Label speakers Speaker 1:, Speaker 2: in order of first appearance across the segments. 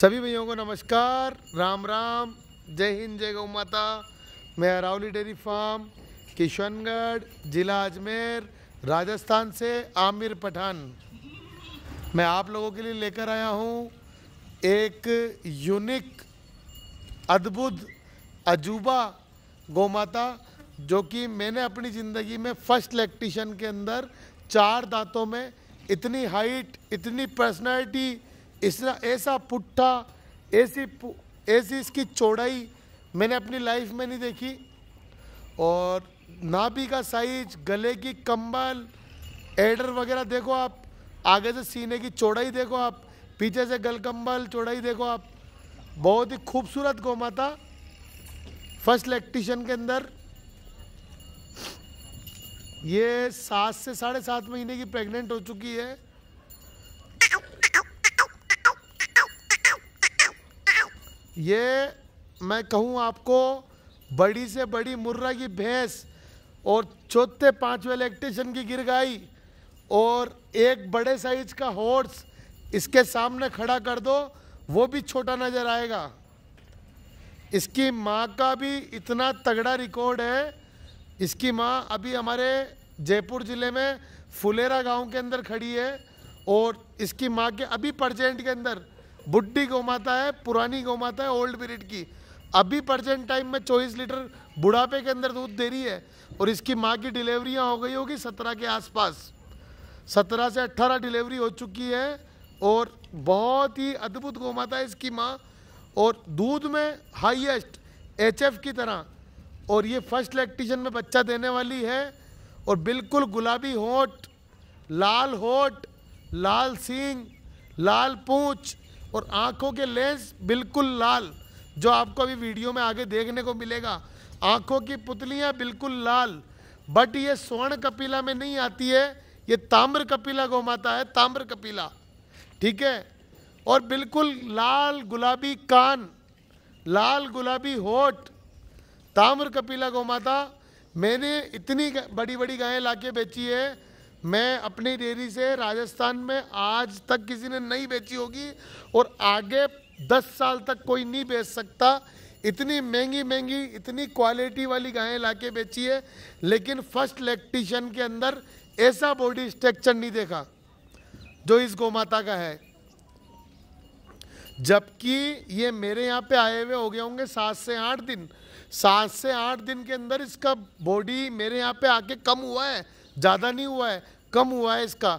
Speaker 1: सभी भैयों को नमस्कार राम राम जय हिंद जय गौ माता मैं अरावली डेयरी फार्म किशनगढ़ जिला अजमेर राजस्थान से आमिर पठान मैं आप लोगों के लिए लेकर आया हूँ एक यूनिक अद्भुत अजूबा गौ माता जो कि मैंने अपनी ज़िंदगी में फर्स्ट लैक्टिशन के अंदर चार दांतों में इतनी हाइट इतनी पर्सनैलिटी इसना ऐसा पुट्ठा ऐसी ऐसी इसकी चौड़ाई मैंने अपनी लाइफ में नहीं देखी और नाभि का साइज गले की कंबल एडर वगैरह देखो आप आगे से सीने की चौड़ाई देखो आप पीछे से कंबल चौड़ाई देखो आप बहुत ही खूबसूरत गौ माता फर्स्ट लैक्टिशन के अंदर ये सात से साढ़े सात महीने की प्रेग्नेंट हो चुकी है ये मैं कहूँ आपको बड़ी से बड़ी मुर्रा की भैंस और चौथे पांचवे इलेक्ट्रिशन की गिर गई और एक बड़े साइज का हॉर्स इसके सामने खड़ा कर दो वो भी छोटा नज़र आएगा इसकी माँ का भी इतना तगड़ा रिकॉर्ड है इसकी माँ अभी हमारे जयपुर ज़िले में फुलेरा गांव के अंदर खड़ी है और इसकी माँ के अभी प्रजेंट के अंदर बुढ़ी गौ माता है पुरानी गौ माता है ओल्ड पीरियड की अभी प्रजेंट टाइम में चौबीस लीटर बुढ़ापे के अंदर दूध दे रही है और इसकी माँ की डिलीवरियाँ हो गई होगी सत्रह के आसपास सत्रह से अट्ठारह डिलीवरी हो चुकी है और बहुत ही अद्भुत गौ माता है इसकी माँ और दूध में हाइएस्ट एच की तरह और ये फर्स्ट लैक्टिशन में बच्चा देने वाली है और बिल्कुल गुलाबी होठ लाल होठ लाल सींग लाल पूछ और आँखों के लेंस बिल्कुल लाल जो आपको अभी वीडियो में आगे देखने को मिलेगा आँखों की पुतलियाँ बिल्कुल लाल बट ये स्वर्ण कपिला में नहीं आती है ये ताम्र कपिला गौ है ताम्र कपिला ठीक है और बिल्कुल लाल गुलाबी कान लाल गुलाबी होठ ताम्र कपिला गौ मैंने इतनी बड़ी बड़ी गायें लाके बेची है मैं अपनी डेयरी से राजस्थान में आज तक किसी ने नहीं बेची होगी और आगे दस साल तक कोई नहीं बेच सकता इतनी महंगी महंगी इतनी क्वालिटी वाली गायें लाके बेची है लेकिन फर्स्ट लैक्टिशन के अंदर ऐसा बॉडी स्ट्रक्चर नहीं देखा जो इस गोमाता का है जबकि ये मेरे यहाँ पे आए हुए हो गए होंगे सात से आठ दिन सात से आठ दिन के अंदर इसका बॉडी मेरे यहाँ पे आके कम हुआ है ज़्यादा नहीं हुआ है कम हुआ है इसका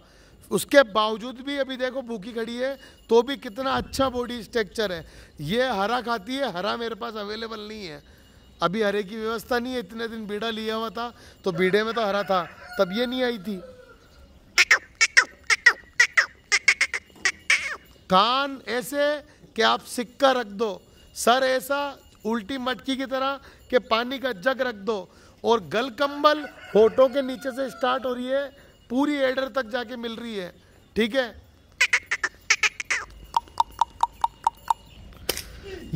Speaker 1: उसके बावजूद भी अभी देखो भूखी खड़ी है तो भी कितना अच्छा बॉडी स्ट्रक्चर है ये हरा खाती है हरा मेरे पास अवेलेबल नहीं है अभी हरे की व्यवस्था नहीं है इतने दिन बीड़ा लिया हुआ था तो बीड़े में तो हरा था तब ये नहीं आई थी कान ऐसे कि आप सिक्का रख दो सर ऐसा उल्टी मटकी की तरह कि पानी का जग रख दो और गल कंबल होठों के नीचे से स्टार्ट हो रही है पूरी एडर तक जाके मिल रही है ठीक है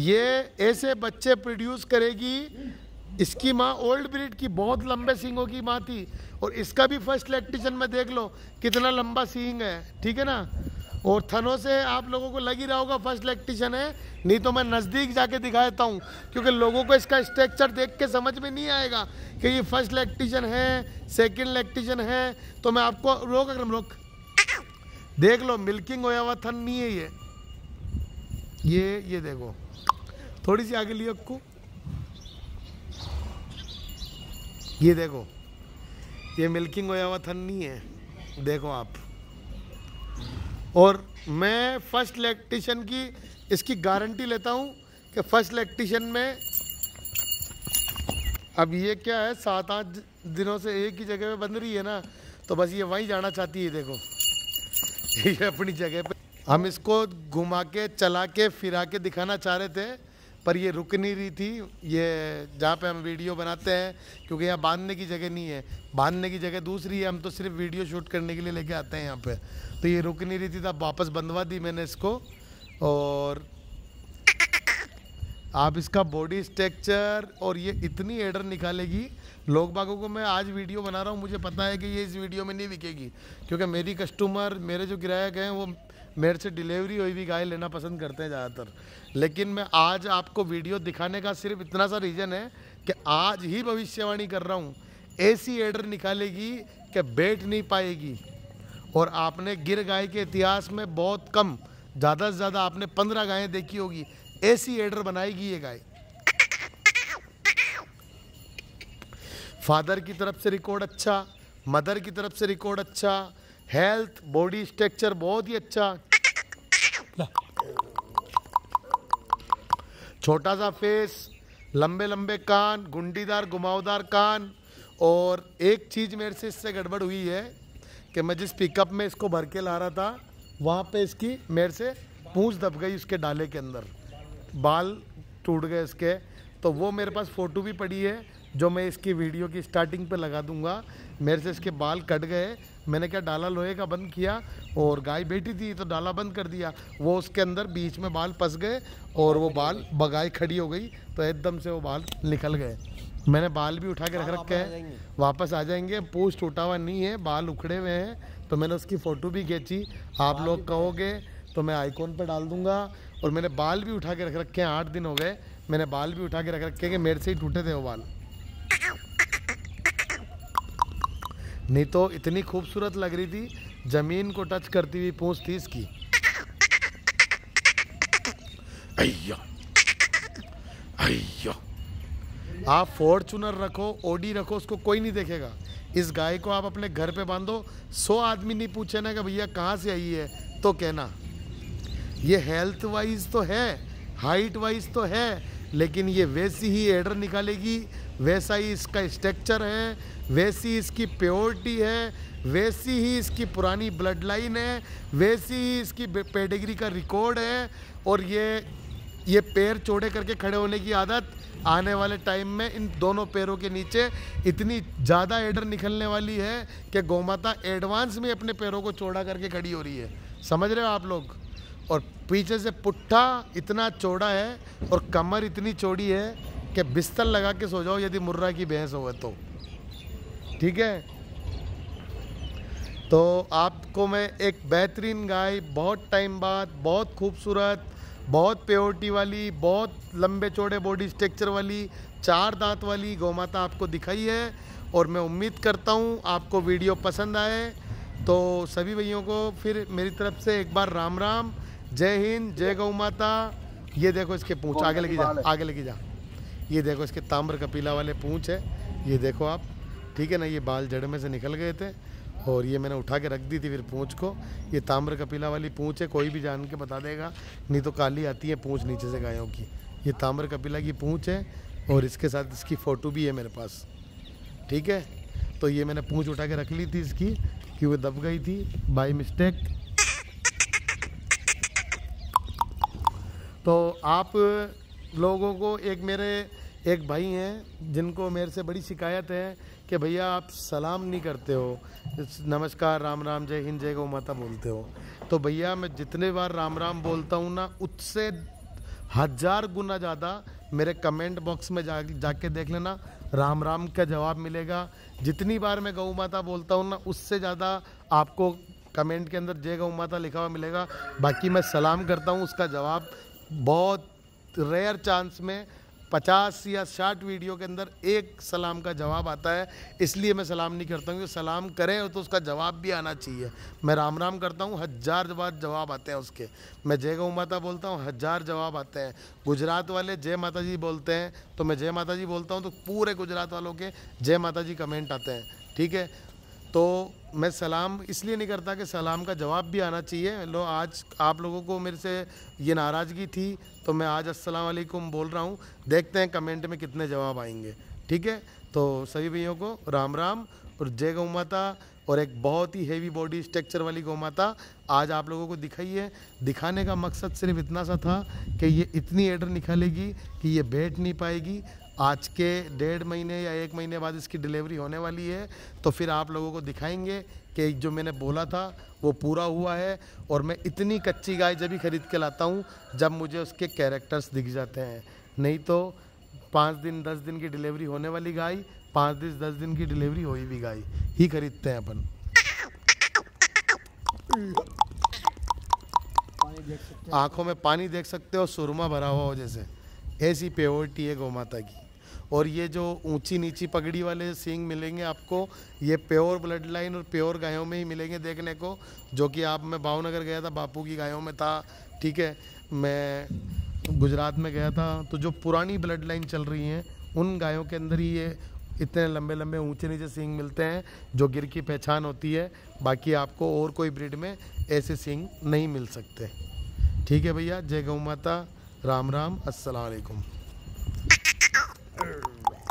Speaker 1: ये ऐसे बच्चे प्रोड्यूस करेगी इसकी माँ ओल्ड ब्रिड की बहुत लंबे सिंगों की माँ थी और इसका भी फर्स्ट लैक्टेशन में देख लो कितना लंबा सींग है ठीक है ना और थनों से आप लोगों को लग ही रहा होगा फर्स्ट इलेक्ट्रिशियन है नहीं तो मैं नज़दीक जाके दिखा देता हूँ क्योंकि लोगों को इसका स्ट्रक्चर देख के समझ में नहीं आएगा कि ये फर्स्ट इलेक्ट्रिशियन है सेकेंड इलेक्ट्रिशियन है तो मैं आपको रोक अगर रोक देख लो मिल्किंग होया हुआ थन नहीं है ये ये ये देखो थोड़ी सी आगे लिए आपको ये देखो ये मिल्किंग होया हुआ थन नहीं है देखो आप और मैं फर्स्ट इलेक्ट्रिशियन की इसकी गारंटी लेता हूँ कि फर्स्ट इलेक्ट्रिशियन में अब ये क्या है सात आठ दिनों से एक ही जगह पे बंद रही है ना तो बस ये वहीं जाना चाहती है देखो ये अपनी जगह पे हम इसको घुमा के चला के फिरा के दिखाना चाह रहे थे पर ये रुक नहीं रही थी ये जहाँ पे हम वीडियो बनाते हैं क्योंकि यहाँ बांधने की जगह नहीं है बांधने की जगह दूसरी है हम तो सिर्फ वीडियो शूट करने के लिए लेके आते हैं यहाँ पे तो ये रुक नहीं रही थी तब तो वापस बंधवा दी मैंने इसको और आप इसका बॉडी स्ट्रक्चर और ये इतनी एडर निकालेगी लोग बागों को मैं आज वीडियो बना रहा हूँ मुझे पता है कि ये इस वीडियो में नहीं बिकेगी क्योंकि मेरी कस्टमर मेरे जो ग्राहक हैं वो मेरे से डिलीवरी हुई भी गाय लेना पसंद करते हैं ज़्यादातर लेकिन मैं आज आपको वीडियो दिखाने का सिर्फ इतना सा रीज़न है कि आज ही भविष्यवाणी कर रहा हूँ ऐसी एडर निकालेगी कि बैठ नहीं पाएगी और आपने गिर गाय के इतिहास में बहुत कम ज़्यादा से ज़्यादा आपने पंद्रह गायें देखी होगी ऐसी एडर बनाएगी ये गाय फादर की तरफ से रिकॉर्ड अच्छा मदर की तरफ से रिकॉर्ड अच्छा हेल्थ बॉडी स्ट्रक्चर बहुत ही अच्छा छोटा सा फेस लंबे लंबे कान गुंडीदार घुमावदार कान और एक चीज़ मेरे से इससे गड़बड़ हुई है कि मैं जिस पिकअप में इसको भर के ला रहा था वहाँ पे इसकी मेरे से पूँछ दब गई उसके डाले के अंदर बाल टूट गए इसके तो वो मेरे पास फ़ोटो भी पड़ी है जो मैं इसकी वीडियो की स्टार्टिंग पे लगा दूंगा मेरे से इसके बाल कट गए मैंने क्या डाला लोहे का बंद किया और गाय बैठी थी तो डाला बंद कर दिया वो उसके अंदर बीच में बाल फंस गए और वो बाल बगाए खड़ी हो गई तो एकदम से वो बाल निकल गए मैंने बाल भी उठा के रख हाँ, रखे हैं वापस आ जाएंगे पूछ टूटा हुआ नहीं है बाल उखड़े हुए हैं तो मैंने उसकी फ़ोटो भी खींची आप लोग कहोगे तो मैं आइकॉन पर डाल दूंगा और मैंने बाल भी उठा के रख रखे हैं आठ दिन हो गए मैंने बाल भी उठा के रख रखे कि मेरे से ही टूटे थे वो बाल नहीं तो इतनी खूबसूरत लग रही थी ज़मीन को टच करती हुई पूछ थी इसकी अय्या अय्या आप फॉर्चूनर रखो ओडी रखो उसको कोई नहीं देखेगा इस गाय को आप अपने घर पे बांधो सौ आदमी नहीं पूछे ना कि भैया कहाँ से आई है तो कहना ये हेल्थ वाइज तो है हाइट वाइज तो है लेकिन ये वैसी ही एडर निकालेगी वैसा ही इसका स्ट्रक्चर है वैसी इसकी प्योरिटी है वैसी ही इसकी पुरानी ब्लड लाइन है वैसी ही इसकी पेडिग्री का रिकॉर्ड है और ये ये पैर चौड़े करके खड़े होने की आदत आने वाले टाइम में इन दोनों पैरों के नीचे इतनी ज़्यादा एडर निकलने वाली है कि गौमाता एडवांस में अपने पैरों को चौड़ा करके खड़ी हो रही है समझ रहे हो आप लोग और पीछे से पुट्ठा इतना चौड़ा है और कमर इतनी चौड़ी है कि बिस्तर लगा के सो जाओ यदि मुर्रा की भैंस हो तो ठीक है तो आपको मैं एक बेहतरीन गाय बहुत टाइम बाद बहुत खूबसूरत बहुत प्योरिटी वाली बहुत लंबे चौड़े बॉडी स्ट्रक्चर वाली चार दांत वाली गौ माता आपको दिखाई है और मैं उम्मीद करता हूँ आपको वीडियो पसंद आए तो सभी भैयों को फिर मेरी तरफ से एक बार राम राम जय हिंद जय गौ माता ये देखो इसके पूँछ आगे लगी जा आगे लगी जा ये देखो इसके ताम्र कपीला वाले पूँछ है ये देखो आप ठीक है ना ये बाल जड़ में से निकल गए थे और ये मैंने उठा के रख दी थी फिर पूँछ को ये ताम्र कपिला वाली पूँछ है कोई भी जान के बता देगा नहीं तो काली आती है पूँछ नीचे से गायों की ये ताम्र कपिला की पूँछ है और इसके साथ इसकी फ़ोटो भी है मेरे पास ठीक है तो ये मैंने पूँछ उठा के रख ली थी इसकी कि वो दब गई थी बाई मिस्टेक तो आप लोगों को एक मेरे एक भाई हैं जिनको मेरे से बड़ी शिकायत है कि भैया आप सलाम नहीं करते हो नमस्कार राम राम जय हिंद जय गौ माता बोलते हो तो भैया मैं जितने बार राम राम बोलता हूँ ना उससे हज़ार गुना ज़्यादा मेरे कमेंट बॉक्स में जा जाके देख लेना राम राम का जवाब मिलेगा जितनी बार मैं गौ माता बोलता हूँ ना उससे ज़्यादा आपको कमेंट के अंदर जय गौ माता लिखा हुआ मिलेगा बाकी मैं सलाम करता हूँ उसका जवाब बहुत रेयर चांस में पचास या साठ वीडियो के अंदर एक सलाम का जवाब आता है इसलिए मैं सलाम नहीं करता हूँ सलाम करें तो उसका जवाब भी आना चाहिए मैं राम राम करता हूँ हज़ार बार जवाब आते हैं उसके मैं जय गऊ माता बोलता हूँ हज़ार जवाब आते हैं गुजरात वाले जय माता जी बोलते हैं तो मैं जय माता जी बोलता हूँ तो पूरे गुजरात वालों के जय माता जी कमेंट आते हैं ठीक है तो मैं सलाम इसलिए नहीं करता कि सलाम का जवाब भी आना चाहिए लो आज आप लोगों को मेरे से ये नाराज़गी थी तो मैं आज अस्सलाम वालेकुम बोल रहा हूँ देखते हैं कमेंट में कितने जवाब आएंगे ठीक है तो सभी भैयों को राम राम और जय गौ माता और एक बहुत ही हेवी बॉडी स्ट्रक्चर वाली गौ माता आज आप लोगों को दिखाइए दिखाने का मकसद सिर्फ इतना सा था कि ये इतनी एडर निकालेगी कि ये बैठ नहीं पाएगी आज के डेढ़ महीने या एक महीने बाद इसकी डिलीवरी होने वाली है तो फिर आप लोगों को दिखाएंगे कि जो मैंने बोला था वो पूरा हुआ है और मैं इतनी कच्ची गाय जब भी ख़रीद के लाता हूँ जब मुझे उसके कैरेक्टर्स दिख जाते हैं नहीं तो पाँच दिन दस दिन की डिलीवरी होने वाली गाय पाँच दिन दस दिन की डिलीवरी हुई भी गाय ही खरीदते हैं अपन आंखों में पानी देख सकते हो सुरमा भरा हुआ हो जैसे ऐसी प्योरिटी है गौ माता की और ये जो ऊंची नीची पगड़ी वाले सींग मिलेंगे आपको ये प्योर ब्लड लाइन और प्योर गायों में ही मिलेंगे देखने को जो कि आप मैं भावनगर गया था बापू की गायों में था ठीक है मैं गुजरात में गया था तो जो पुरानी ब्लड लाइन चल रही हैं उन गायों के अंदर ही ये इतने लंबे लंबे ऊंचे नीचे सींग मिलते हैं जो गिर की पहचान होती है बाकी आपको और कोई ब्रिड में ऐसे सींग नहीं मिल सकते ठीक है भैया जय गौ माता राम राम अस्सलाम वालेकुम Urgh.